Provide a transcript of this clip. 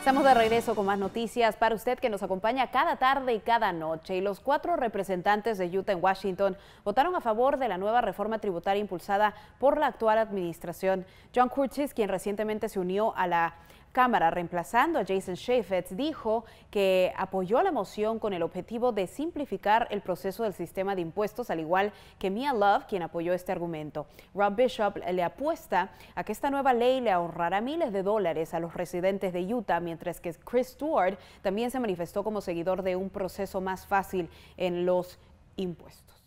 Estamos de regreso con más noticias para usted que nos acompaña cada tarde y cada noche. Y los cuatro representantes de Utah en Washington votaron a favor de la nueva reforma tributaria impulsada por la actual administración. John Curtis, quien recientemente se unió a la Cámara, reemplazando a Jason Chaffetz, dijo que apoyó la moción con el objetivo de simplificar el proceso del sistema de impuestos, al igual que Mia Love, quien apoyó este argumento. Rob Bishop le apuesta a que esta nueva ley le ahorrará miles de dólares a los residentes de Utah, mientras que Chris Stewart también se manifestó como seguidor de un proceso más fácil en los impuestos.